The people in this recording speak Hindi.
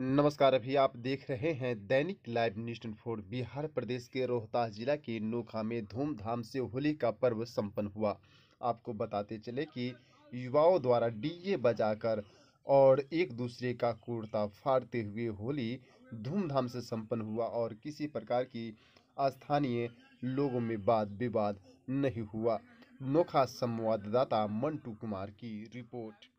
नमस्कार अभी आप देख रहे हैं दैनिक लाइव न्यूज फोर बिहार प्रदेश के रोहतास जिला के नोखा में धूमधाम से होली का पर्व संपन्न हुआ आपको बताते चले कि युवाओं द्वारा डीजे बजाकर और एक दूसरे का कुर्ता फाड़ते हुए होली धूमधाम से संपन्न हुआ और किसी प्रकार की स्थानीय लोगों में वाद विवाद नहीं हुआ नोखा संवाददाता मंटू कुमार की रिपोर्ट